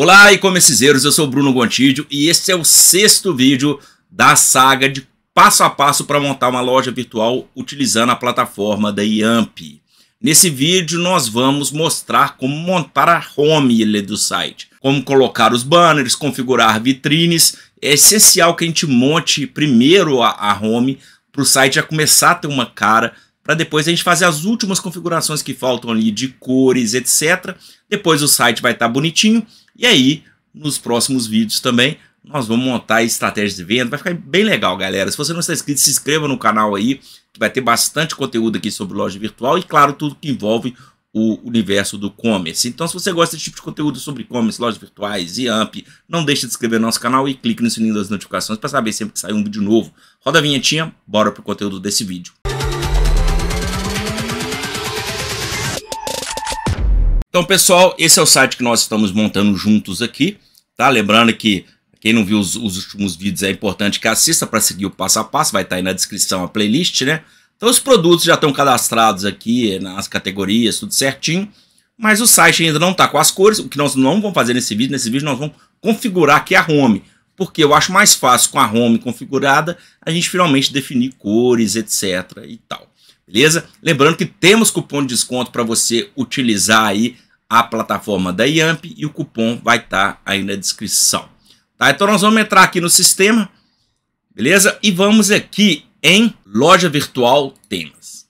Olá, e-commercezeiros, eu sou Bruno Gontidio e este é o sexto vídeo da saga de passo a passo para montar uma loja virtual utilizando a plataforma da Yamp. Nesse vídeo nós vamos mostrar como montar a home é do site, como colocar os banners, configurar vitrines. É essencial que a gente monte primeiro a, a home para o site já começar a ter uma cara para depois a gente fazer as últimas configurações que faltam ali de cores, etc. Depois o site vai estar tá bonitinho e aí nos próximos vídeos também nós vamos montar estratégias de venda, vai ficar bem legal, galera. Se você não está inscrito, se inscreva no canal aí, que vai ter bastante conteúdo aqui sobre loja virtual e claro, tudo que envolve o universo do commerce. Então, se você gosta desse tipo de conteúdo sobre commerce, lojas virtuais e AMP, não deixe de se inscrever no nosso canal e clique no sininho das notificações para saber sempre que sair um vídeo novo. Roda a vinhetinha, bora pro conteúdo desse vídeo. Então, pessoal, esse é o site que nós estamos montando juntos aqui, tá? Lembrando que quem não viu os, os últimos vídeos é importante que assista para seguir o passo a passo, vai estar tá aí na descrição a playlist, né? Então, os produtos já estão cadastrados aqui eh, nas categorias, tudo certinho, mas o site ainda não está com as cores, o que nós não vamos fazer nesse vídeo, nesse vídeo nós vamos configurar aqui a home, porque eu acho mais fácil com a home configurada a gente finalmente definir cores, etc e tal beleza? Lembrando que temos cupom de desconto para você utilizar aí a plataforma da IAMP e o cupom vai estar tá aí na descrição. Tá? Então nós vamos entrar aqui no sistema, beleza? E vamos aqui em loja virtual temas.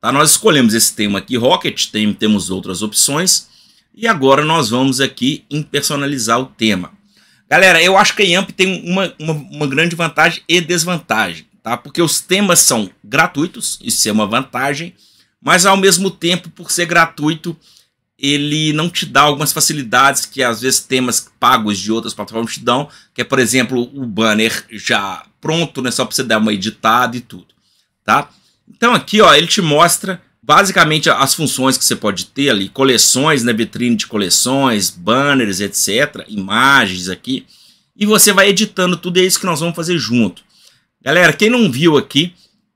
Tá? Nós escolhemos esse tema aqui, Rocket, tem, temos outras opções. E agora nós vamos aqui em personalizar o tema. Galera, eu acho que a IAMP tem uma, uma, uma grande vantagem e desvantagem tá? Porque os temas são gratuitos, isso é uma vantagem, mas ao mesmo tempo, por ser gratuito, ele não te dá algumas facilidades que às vezes temas pagos de outras plataformas te dão, que é, por exemplo, o banner já pronto, né, só para você dar uma editada e tudo, tá? Então aqui, ó, ele te mostra basicamente as funções que você pode ter ali, coleções, né, vitrine de coleções, banners, etc, imagens aqui, e você vai editando tudo, é isso que nós vamos fazer junto. Galera, quem não viu aqui,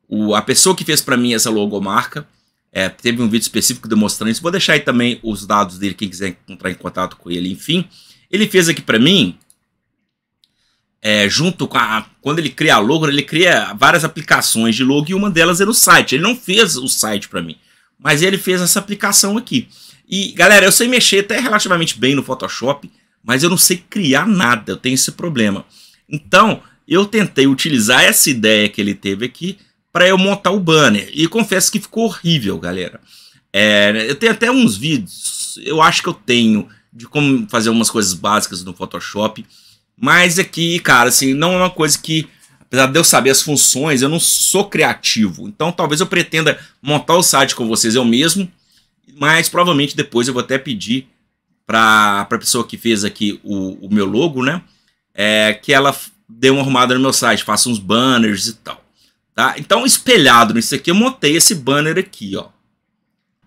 o, a pessoa que fez para mim essa logomarca, é, teve um vídeo específico demonstrando isso. Vou deixar aí também os dados dele, quem quiser entrar em contato com ele, enfim. Ele fez aqui para mim, é, junto com a. Quando ele cria a logo, ele cria várias aplicações de logo e uma delas é no site. Ele não fez o site para mim, mas ele fez essa aplicação aqui. E galera, eu sei mexer até relativamente bem no Photoshop, mas eu não sei criar nada, eu tenho esse problema. Então, eu tentei utilizar essa ideia que ele teve aqui para eu montar o banner. E confesso que ficou horrível, galera. É, eu tenho até uns vídeos, eu acho que eu tenho, de como fazer algumas coisas básicas no Photoshop. Mas aqui, é cara, assim, não é uma coisa que, apesar de eu saber as funções, eu não sou criativo. Então talvez eu pretenda montar o site com vocês eu mesmo, mas provavelmente depois eu vou até pedir para a pessoa que fez aqui o, o meu logo, né? É, que ela dei uma arrumada no meu site, faço uns banners e tal. Tá? Então, espelhado nisso aqui, eu montei esse banner aqui, ó.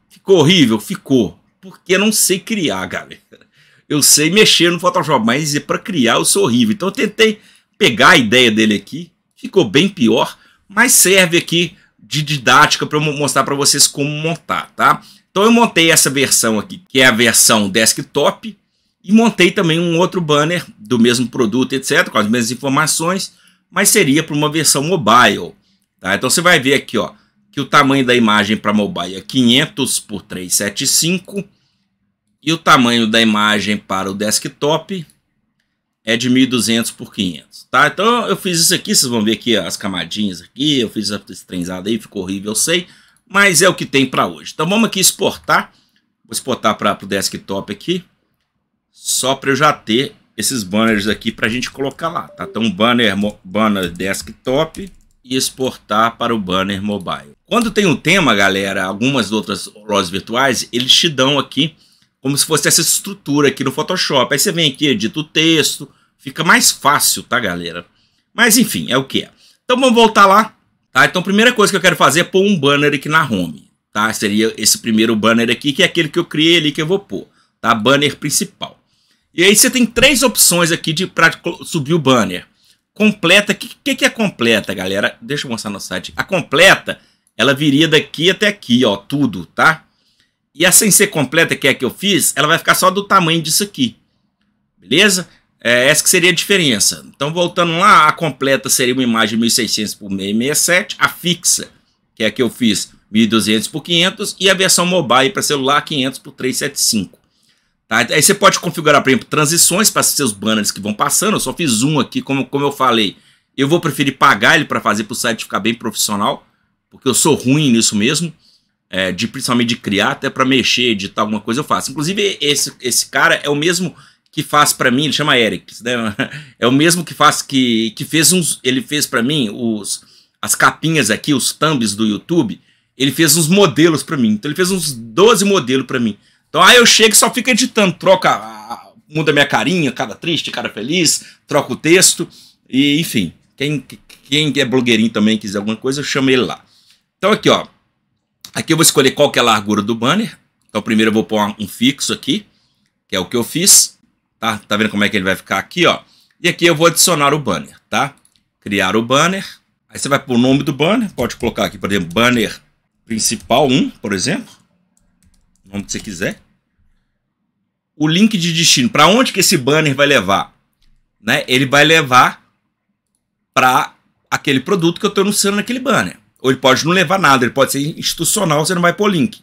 Ficou horrível? Ficou. Porque eu não sei criar, galera. Eu sei mexer no Photoshop, mas é para criar eu sou horrível. Então eu tentei pegar a ideia dele aqui, ficou bem pior, mas serve aqui de didática para mostrar para vocês como montar, tá? Então eu montei essa versão aqui, que é a versão desktop, e montei também um outro banner do mesmo produto, etc., com as mesmas informações, mas seria para uma versão mobile. Tá? Então você vai ver aqui ó, que o tamanho da imagem para mobile é 500 por 375 e o tamanho da imagem para o desktop é de 1200 por 500. Tá? Então eu fiz isso aqui, vocês vão ver aqui as camadinhas aqui, eu fiz essa trenzada aí, ficou horrível, eu sei, mas é o que tem para hoje. Então vamos aqui exportar, vou exportar para o desktop aqui, só para eu já ter esses banners aqui para a gente colocar lá, tá? Então, banner, banner desktop e exportar para o banner mobile. Quando tem um tema, galera, algumas outras lojas virtuais, eles te dão aqui como se fosse essa estrutura aqui no Photoshop. Aí você vem aqui, edita o texto, fica mais fácil, tá, galera? Mas enfim, é o que é. Então vamos voltar lá, tá? Então a primeira coisa que eu quero fazer é pôr um banner aqui na home, tá? Seria esse primeiro banner aqui, que é aquele que eu criei ali que eu vou pôr, tá? Banner principal. E aí você tem três opções aqui de para subir o banner. Completa, o que, que, que é completa, galera? Deixa eu mostrar no site. A completa, ela viria daqui até aqui, ó, tudo, tá? E a sem ser completa, que é a que eu fiz, ela vai ficar só do tamanho disso aqui. Beleza? É, essa que seria a diferença. Então, voltando lá, a completa seria uma imagem 1600 por 667, a fixa, que é a que eu fiz, 1200 por 500, e a versão mobile para celular, 500 por 375. Tá? Aí você pode configurar, por exemplo, transições para seus banners que vão passando. Eu só fiz um aqui, como, como eu falei. Eu vou preferir pagar ele para fazer para o site ficar bem profissional, porque eu sou ruim nisso mesmo. É, de principalmente de criar, até para mexer, editar alguma coisa eu faço. Inclusive, esse, esse cara é o mesmo que faz para mim, ele chama Eric, né? É o mesmo que faz que, que fez uns, ele fez para mim os as capinhas aqui, os thumbs do YouTube, ele fez uns modelos para mim. Então ele fez uns 12 modelos para mim. Então aí eu chego e só fico editando, troca, muda minha carinha, cara triste, cara feliz, troca o texto, e enfim. Quem, quem é blogueirinho também quiser alguma coisa, eu chamo ele lá. Então aqui, ó. Aqui eu vou escolher qual que é a largura do banner. Então primeiro eu vou pôr um fixo aqui, que é o que eu fiz. Tá, tá vendo como é que ele vai ficar aqui, ó. E aqui eu vou adicionar o banner, tá? Criar o banner. Aí você vai pôr o nome do banner. Pode colocar aqui, por exemplo, banner principal 1, por exemplo o nome que você quiser, o link de destino, para onde que esse banner vai levar? Né? Ele vai levar para aquele produto que eu estou anunciando naquele banner. Ou ele pode não levar nada, ele pode ser institucional, você não vai pôr link.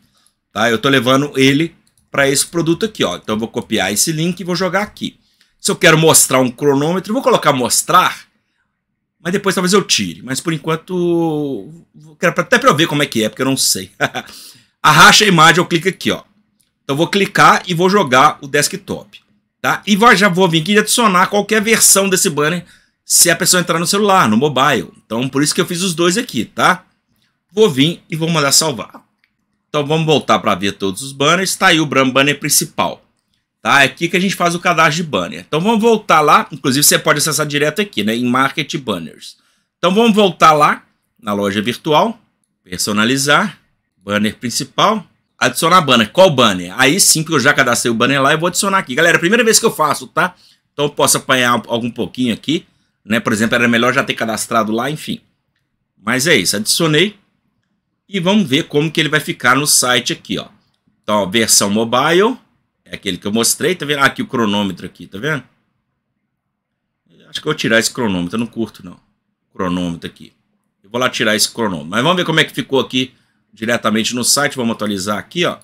Tá? Eu estou levando ele para esse produto aqui. Ó. Então eu vou copiar esse link e vou jogar aqui. Se eu quero mostrar um cronômetro, vou colocar mostrar, mas depois talvez eu tire. Mas por enquanto, quero até para eu ver como é que é, porque eu não sei. arracha a imagem, eu clico aqui, ó. Então vou clicar e vou jogar o desktop, tá? E vai, já vou vir aqui e adicionar qualquer versão desse banner se a pessoa entrar no celular, no mobile. Então por isso que eu fiz os dois aqui, tá? Vou vir e vou mandar salvar. Então vamos voltar para ver todos os banners. Tá aí o banner principal. Tá? É aqui que a gente faz o cadastro de banner. Então vamos voltar lá. Inclusive você pode acessar direto aqui, né? Em Market Banners. Então vamos voltar lá na loja virtual. Personalizar banner principal, adicionar banner. Qual banner? Aí sim, que eu já cadastrei o banner lá e vou adicionar aqui. Galera, primeira vez que eu faço, tá? Então eu posso apanhar algum pouquinho aqui, né? Por exemplo, era melhor já ter cadastrado lá, enfim. Mas é isso, adicionei. E vamos ver como que ele vai ficar no site aqui, ó. Então, ó, versão mobile, é aquele que eu mostrei. Tá vendo? Ah, aqui o cronômetro aqui, tá vendo? Acho que eu vou tirar esse cronômetro, eu não curto não. Cronômetro aqui. Eu vou lá tirar esse cronômetro. Mas vamos ver como é que ficou aqui diretamente no site. Vamos atualizar aqui, ó.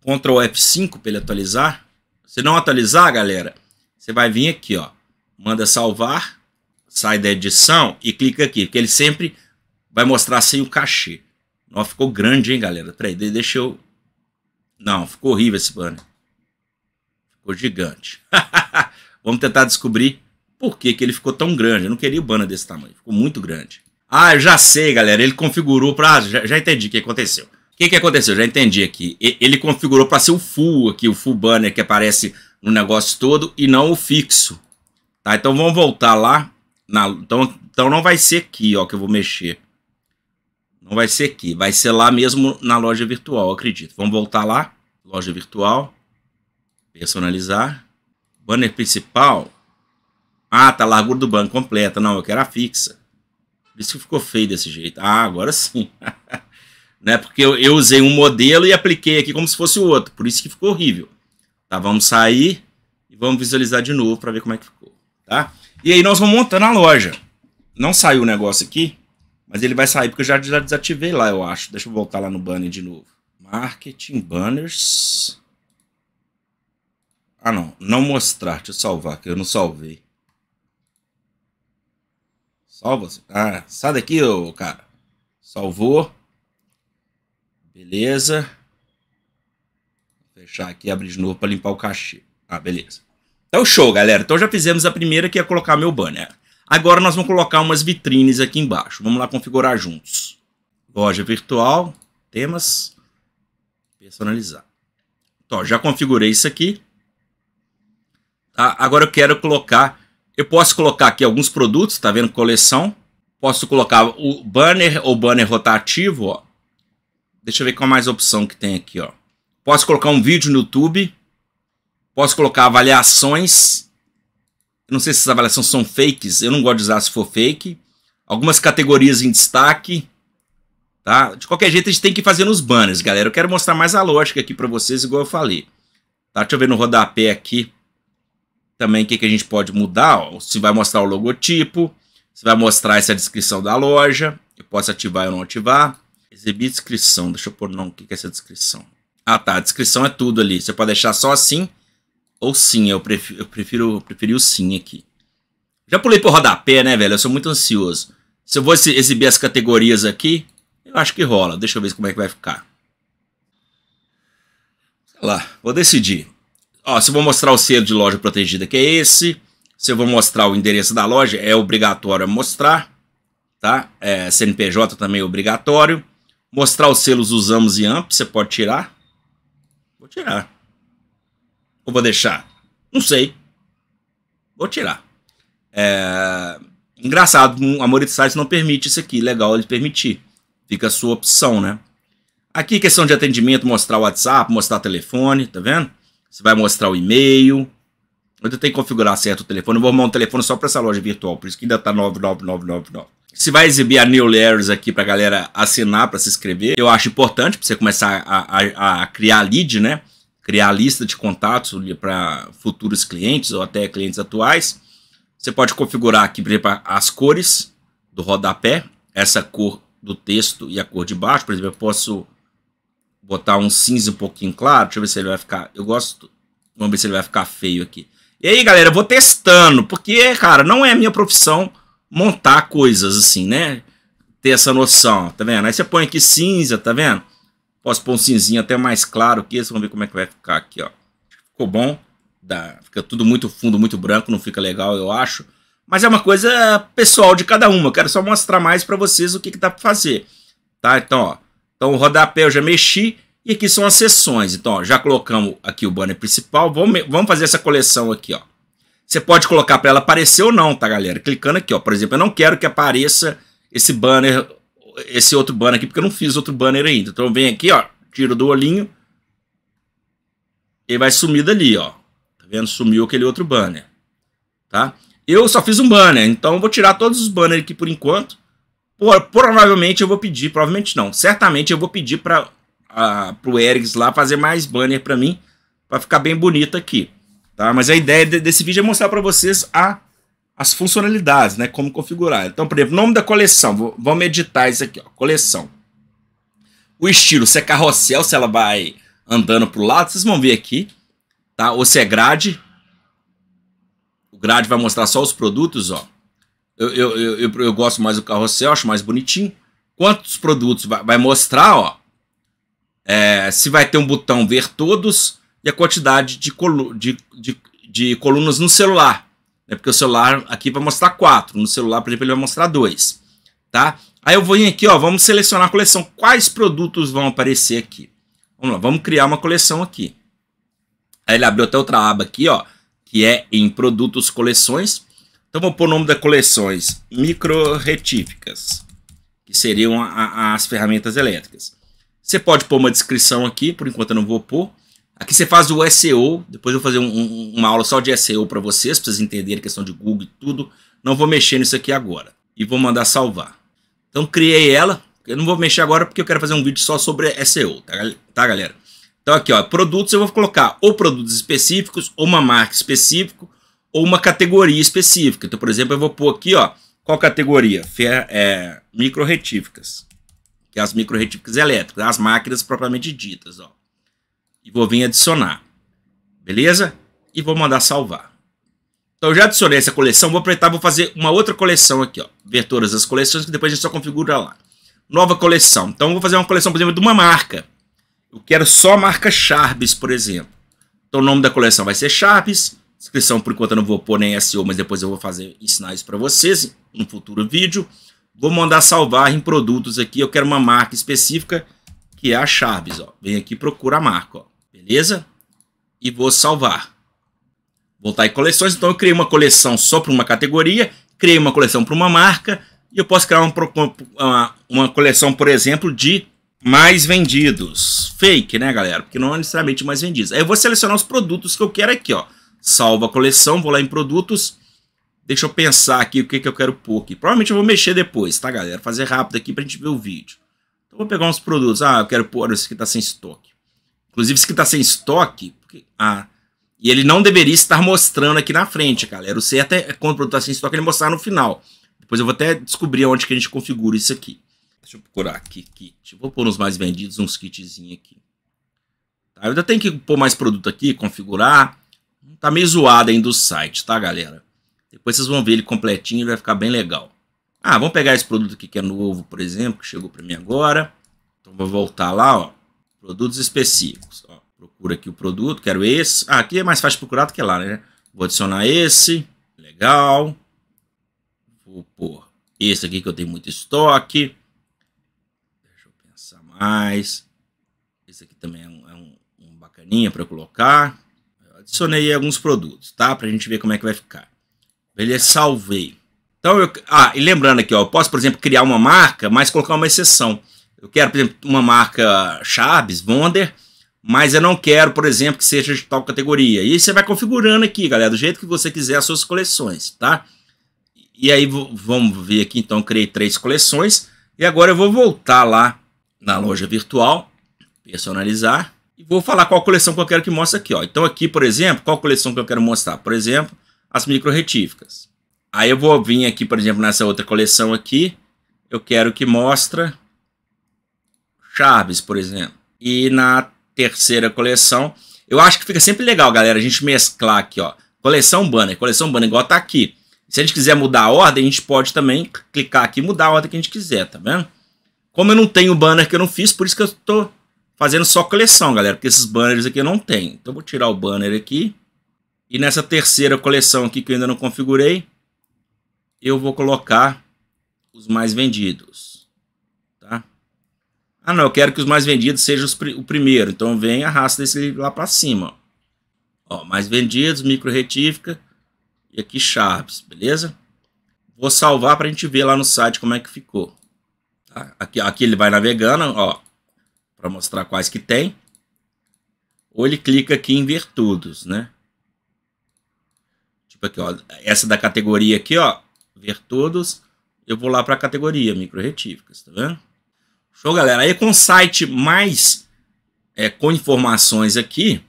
Ctrl F5 para ele atualizar. Se não atualizar, galera, você vai vir aqui, ó. Manda salvar, sai da edição e clica aqui, porque ele sempre vai mostrar sem o cachê. Ó, ficou grande, hein, galera? Peraí, deixa eu... Não, ficou horrível esse banner. Ficou gigante. Vamos tentar descobrir por que, que ele ficou tão grande. Eu não queria o banner desse tamanho. Ficou muito grande. Ah, eu já sei, galera. Ele configurou para. Ah, já, já, entendi o que aconteceu. O que, que aconteceu? Já entendi aqui. Ele configurou para ser o full aqui, o full banner que aparece no negócio todo e não o fixo. Tá? Então vamos voltar lá. Na... então, então não vai ser aqui ó, que eu vou mexer. Não vai ser aqui. Vai ser lá mesmo na loja virtual, acredito. Vamos voltar lá. Loja virtual. Personalizar. Banner principal. Ah, tá. Largura do banco completa. Não, eu quero a fixa. Por isso que ficou feio desse jeito. Ah, agora sim. né? Porque eu, eu, usei um modelo e apliquei aqui como se fosse o outro. Por isso que ficou horrível. Tá, vamos sair e vamos visualizar de novo para ver como é que ficou. Tá? E aí nós vamos montando a loja. Não saiu o negócio aqui, mas ele vai sair porque eu já, já desativei lá, eu acho. Deixa eu voltar lá no banner de novo. Marketing, banners... Ah, não. Não mostrar. Deixa eu salvar, que eu não salvei. Salva você. Ah, sai daqui, ô cara. Salvou. Beleza. Vou fechar aqui, abrir de novo para limpar o cachê. Ah, beleza. Então show, galera. Então já fizemos a primeira que ia colocar meu banner. Agora nós vamos colocar umas vitrines aqui embaixo. Vamos lá configurar juntos. Loja virtual, temas, personalizar. Então, já configurei isso aqui. Tá? Agora eu quero colocar eu posso colocar aqui alguns produtos, tá vendo? Coleção. Posso colocar o banner ou banner rotativo, ó. Deixa eu ver qual mais opção que tem aqui, ó. Posso colocar um vídeo no YouTube. Posso colocar avaliações. não sei se essas avaliações são fakes. Eu não gosto de usar se for fake. Algumas categorias em destaque. Tá? De qualquer jeito, a gente tem que fazer nos banners, galera. Eu quero mostrar mais a lógica aqui para vocês, igual eu falei. Tá? Deixa eu ver no rodapé aqui também o que, que a gente pode mudar, ó, se vai mostrar o logotipo, se vai mostrar essa descrição da loja, eu posso ativar ou não ativar. Exibir descrição, deixa eu pôr não, o que, que é essa descrição? Ah tá, a descrição é tudo ali, você pode deixar só assim ou sim, eu prefiro, eu prefiro, o sim aqui. Já pulei pro rodapé, né, velho? Eu sou muito ansioso. Se eu vou exibir as categorias aqui, eu acho que rola. Deixa eu ver como é que vai ficar. Sei lá, vou decidir. Ó, se eu vou mostrar o selo de loja protegida, que é esse. Se eu vou mostrar o endereço da loja, é obrigatório mostrar. Tá? É, CNPJ também é obrigatório. Mostrar os selos usamos e AMP, você pode tirar. Vou tirar. Ou vou deixar? Não sei. Vou tirar. É... Engraçado, a Sites não permite isso aqui. Legal ele permitir. Fica a sua opção, né? Aqui, questão de atendimento, mostrar o WhatsApp, mostrar telefone, tá vendo? Você vai mostrar o e-mail. Eu tem que configurar certo o telefone. Eu vou arrumar um telefone só para essa loja virtual, por isso que ainda está 99999. Você vai exibir a New Layers aqui para galera assinar, para se inscrever. Eu acho importante para você começar a, a, a criar lead, né? Criar lista de contatos para futuros clientes ou até clientes atuais. Você pode configurar aqui, por exemplo, as cores do rodapé, essa cor do texto e a cor de baixo. Por exemplo, eu posso botar um cinza um pouquinho claro. Deixa eu ver se ele vai ficar... Eu gosto... Vamos ver se ele vai ficar feio aqui. E aí, galera, eu vou testando, porque, cara, não é minha profissão montar coisas assim, né? Ter essa noção, tá vendo? Aí você põe aqui cinza, tá vendo? Posso pôr um cinzinho até mais claro que esse, vamos ver como é que vai ficar aqui, ó. Ficou bom, dá, fica tudo muito fundo, muito branco, não fica legal, eu acho. Mas é uma coisa pessoal de cada uma, eu quero só mostrar mais para vocês o que, que dá para fazer. Tá, então, ó, então o rodapé eu já mexi e aqui são as seções. Então ó, já colocamos aqui o banner principal. Vamos, vamos fazer essa coleção aqui. Ó. Você pode colocar para ela aparecer ou não, tá galera? Clicando aqui, ó. por exemplo, eu não quero que apareça esse banner, esse outro banner aqui, porque eu não fiz outro banner ainda. Então vem aqui, ó, tiro do olhinho. Ele vai sumir dali, ó. Tá vendo? Sumiu aquele outro banner. Tá? Eu só fiz um banner, então vou tirar todos os banners aqui por enquanto. Por, provavelmente eu vou pedir, provavelmente não, certamente eu vou pedir para o Erics lá fazer mais banner para mim, para ficar bem bonito aqui. Tá? Mas a ideia de, desse vídeo é mostrar para vocês a, as funcionalidades, né? como configurar. Então, por exemplo, nome da coleção, vou, vamos editar isso aqui, ó, coleção. O estilo, se é carrossel, se ela vai andando para o lado, vocês vão ver aqui. Tá? Ou se é grade. O grade vai mostrar só os produtos, ó. Eu, eu, eu, eu, gosto mais do carrossel, acho mais bonitinho. Quantos produtos vai, vai mostrar, ó? É, se vai ter um botão ver todos e a quantidade de, colu de, de, de colunas no celular. Né? Porque o celular aqui vai mostrar quatro, no celular, por exemplo, ele vai mostrar dois. Tá? Aí eu vou em aqui, ó, vamos selecionar a coleção. Quais produtos vão aparecer aqui? Vamos lá, vamos criar uma coleção aqui. Aí ele abriu até outra aba aqui, ó, que é em produtos coleções. Então vamos pôr o nome das coleções: retíficas que seriam a, a, as ferramentas elétricas. Você pode pôr uma descrição aqui, por enquanto eu não vou pôr. Aqui você faz o SEO, depois eu vou fazer um, um, uma aula só de SEO para vocês, para vocês entenderem a questão de Google e tudo. Não vou mexer nisso aqui agora. E vou mandar salvar. Então criei ela. Eu não vou mexer agora porque eu quero fazer um vídeo só sobre SEO, tá, tá galera? Então aqui, ó, produtos eu vou colocar ou produtos específicos ou uma marca específica ou uma categoria específica. Então, por exemplo, eu vou pôr aqui, ó, qual categoria? Fer, é, retíficas que é as retíficas elétricas, as máquinas propriamente ditas, ó. E vou vir adicionar, beleza? E vou mandar salvar. Então, eu já adicionei essa coleção, vou apertar, vou fazer uma outra coleção aqui, ó. Ver todas as coleções, que depois a gente só configura lá. Nova coleção. Então, vou fazer uma coleção, por exemplo, de uma marca. Eu quero só a marca Charbes, por exemplo. Então, o nome da coleção vai ser Charbes. Inscrição por enquanto eu não vou pôr nem SEO, mas depois eu vou fazer ensinar isso para vocês em um futuro vídeo. Vou mandar salvar em produtos aqui. Eu quero uma marca específica que é a Chaves. Ó. Vem aqui procura a marca. Ó. Beleza? E vou salvar. Voltar em coleções. Então eu criei uma coleção só para uma categoria. Criei uma coleção para uma marca. E eu posso criar uma, uma coleção, por exemplo, de mais vendidos. Fake, né, galera? Porque não é necessariamente mais vendidos. Aí eu vou selecionar os produtos que eu quero aqui, ó salvo a coleção, vou lá em produtos, deixa eu pensar aqui o que, que eu quero pôr aqui. Provavelmente eu vou mexer depois, tá galera? Fazer rápido aqui pra gente ver o vídeo. Então vou pegar uns produtos, ah, eu quero pôr esse que tá sem estoque. Inclusive esse que tá sem estoque, porque, ah, e ele não deveria estar mostrando aqui na frente, galera. O certo é quando o produto tá sem estoque ele mostrar no final. Depois eu vou até descobrir onde que a gente configura isso aqui. Deixa eu procurar aqui, kit. Vou pôr uns mais vendidos, uns kitzinhos aqui. Tá, eu ainda tenho que pôr mais produto aqui, configurar. Tá meio zoado ainda o site, tá, galera? Depois vocês vão ver ele completinho e vai ficar bem legal. Ah, vamos pegar esse produto aqui que é novo, por exemplo, que chegou para mim agora. Então vou voltar lá, ó. Produtos específicos. Ó. Procura aqui o produto, quero esse. Ah, aqui é mais fácil procurar do que lá, né? Vou adicionar esse. Legal. Vou pôr esse aqui que eu tenho muito estoque. Deixa eu pensar mais. Esse aqui também é um, é um, um bacaninha para colocar adicionei alguns produtos, tá? Pra gente ver como é que vai ficar. Beleza, salvei. Então, eu, ah, e lembrando aqui, ó, eu posso, por exemplo, criar uma marca, mas colocar uma exceção. Eu quero, por exemplo, uma marca Chaves, Wonder, mas eu não quero, por exemplo, que seja de tal categoria. E você vai configurando aqui, galera, do jeito que você quiser as suas coleções, tá? E aí vamos ver aqui, então, criei três coleções. E agora eu vou voltar lá na loja virtual, personalizar e vou falar qual coleção que eu quero que mostre aqui. Ó. Então aqui, por exemplo, qual coleção que eu quero mostrar? Por exemplo, as micro retíficas. Aí eu vou vir aqui, por exemplo, nessa outra coleção aqui, eu quero que mostre Chaves, por exemplo. E na terceira coleção, eu acho que fica sempre legal, galera, a gente mesclar aqui, ó. Coleção banner, coleção banner igual tá aqui. Se a gente quiser mudar a ordem, a gente pode também clicar aqui e mudar a ordem que a gente quiser, tá vendo? Como eu não tenho banner que eu não fiz, por isso que eu tô fazendo só coleção, galera, porque esses banners aqui eu não tenho. Então eu vou tirar o banner aqui. E nessa terceira coleção aqui que eu ainda não configurei, eu vou colocar os mais vendidos. Tá? Ah não, eu quero que os mais vendidos sejam pr o primeiro. Então vem e arrasta esse lá para cima. Ó, mais vendidos, micro retífica e aqui Sharps, beleza? Vou salvar para a gente ver lá no site como é que ficou. Tá? Aqui, aqui ele vai navegando, ó, para mostrar quais que tem. Ou ele clica aqui em ver todos, né? Tipo aqui, ó, essa da categoria aqui, ó, ver todos. eu vou lá para a categoria microretíficas, tá vendo? Show, galera. Aí com o site mais é, com informações aqui,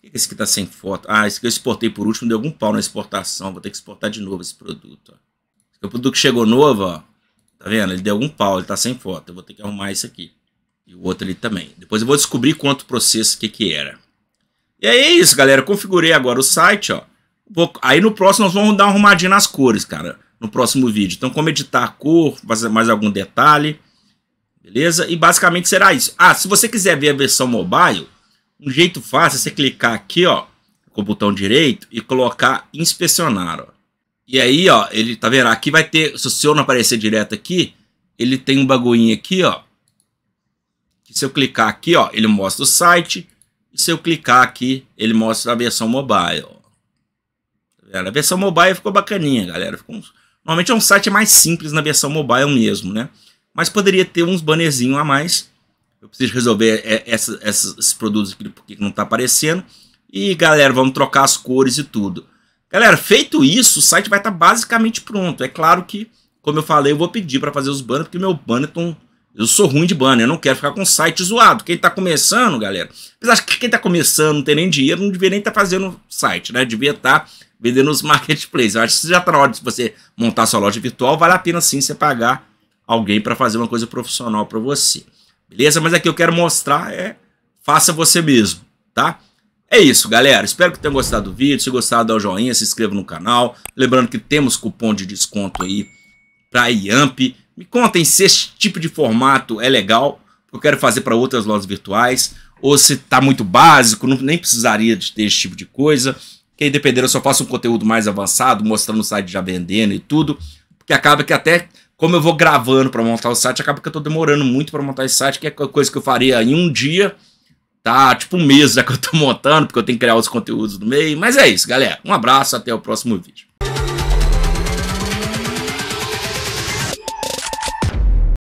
que esse aqui tá sem foto? Ah, esse que eu exportei por último, deu algum pau na exportação. Vou ter que exportar de novo esse produto. Ó. Esse é o produto que chegou novo, ó. Tá vendo? Ele deu algum pau, ele tá sem foto. Eu vou ter que arrumar isso aqui. E o outro ali também. Depois eu vou descobrir quanto processo que, que era. E aí é isso, galera. configurei agora o site, ó. Vou... Aí no próximo nós vamos dar uma arrumadinha nas cores, cara. No próximo vídeo. Então, como editar a cor, fazer mais algum detalhe. Beleza? E basicamente será isso. Ah, se você quiser ver a versão mobile, um jeito fácil é você clicar aqui, ó. Com o botão direito e colocar inspecionar, ó. E aí, ó, ele tá vendo? Aqui vai ter, se o seu não aparecer direto aqui, ele tem um bagulhinho aqui, ó, que se eu clicar aqui, ó, ele mostra o site, e se eu clicar aqui, ele mostra a versão mobile. Ó. Tá a versão mobile ficou bacaninha, galera. Ficou... Normalmente é um site mais simples na versão mobile mesmo, né? Mas poderia ter uns bannerzinhos a mais. Eu preciso resolver é, essa, essa, esses produtos aqui porque não está aparecendo. E galera, vamos trocar as cores e tudo. Galera, feito isso, o site vai estar tá basicamente pronto. É claro que, como eu falei, eu vou pedir para fazer os banners, porque meu banner estão tá eu sou ruim de banner, eu não quero ficar com site zoado. Quem está começando, galera, apesar que quem está começando não tem nem dinheiro, não deveria nem estar tá fazendo site, né? Devia estar tá vendendo nos marketplaces. Eu acho que já está na hora de você montar sua loja virtual, vale a pena sim você pagar alguém para fazer uma coisa profissional para você. Beleza? Mas aqui eu quero mostrar é faça você mesmo, tá? É isso, galera. Espero que tenham gostado do vídeo. Se gostar, dá o um joinha, se inscreva no canal. Lembrando que temos cupom de desconto aí para IAMP. Me contem se esse tipo de formato é legal, eu quero fazer para outras lojas virtuais, ou se está muito básico, não, nem precisaria de ter esse tipo de coisa. Que aí, dependendo, eu só faço um conteúdo mais avançado, mostrando o site já vendendo e tudo, porque acaba que até como eu vou gravando para montar o site, acaba que eu estou demorando muito para montar esse site, que é coisa que eu faria em um dia, tá? Tipo um mês já né, que eu estou montando, porque eu tenho que criar os conteúdos no meio. Mas é isso, galera. Um abraço, até o próximo vídeo.